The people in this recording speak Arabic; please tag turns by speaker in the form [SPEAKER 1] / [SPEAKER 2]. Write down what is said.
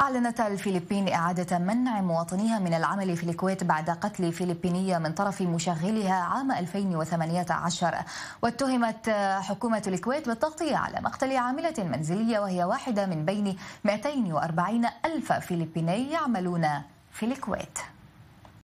[SPEAKER 1] أعلنت الفلبين إعادة منع مواطنيها من العمل في الكويت بعد قتل فلبينية من طرف مشغلها عام 2018 واتهمت حكومة الكويت بالتغطية على مقتل عاملة منزلية وهي واحدة من بين 240 ألف فلبيني يعملون في الكويت